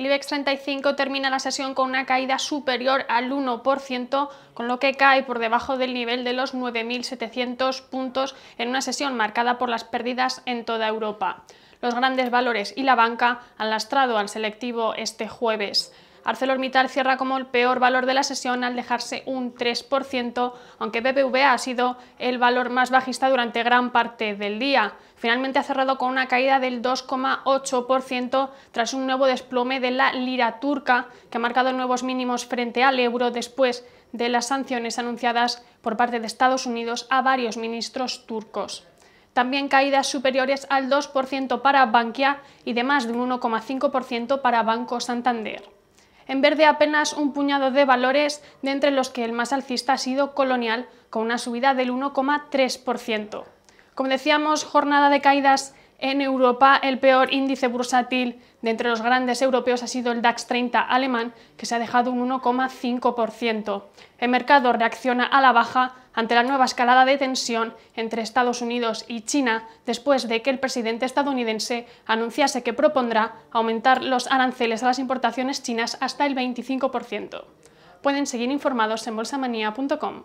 El IBEX 35 termina la sesión con una caída superior al 1%, con lo que cae por debajo del nivel de los 9.700 puntos en una sesión marcada por las pérdidas en toda Europa. Los grandes valores y la banca han lastrado al selectivo este jueves. ArcelorMittal cierra como el peor valor de la sesión al dejarse un 3%, aunque BBVA ha sido el valor más bajista durante gran parte del día. Finalmente ha cerrado con una caída del 2,8% tras un nuevo desplome de la lira turca, que ha marcado nuevos mínimos frente al euro después de las sanciones anunciadas por parte de Estados Unidos a varios ministros turcos. También caídas superiores al 2% para Bankia y de más de un 1,5% para Banco Santander en vez de apenas un puñado de valores, de entre los que el más alcista ha sido Colonial, con una subida del 1,3%. Como decíamos, jornada de caídas en Europa, el peor índice bursátil de entre los grandes europeos ha sido el DAX 30 alemán, que se ha dejado un 1,5%. El mercado reacciona a la baja ante la nueva escalada de tensión entre Estados Unidos y China después de que el presidente estadounidense anunciase que propondrá aumentar los aranceles a las importaciones chinas hasta el 25%. Pueden seguir informados en bolsamanía.com.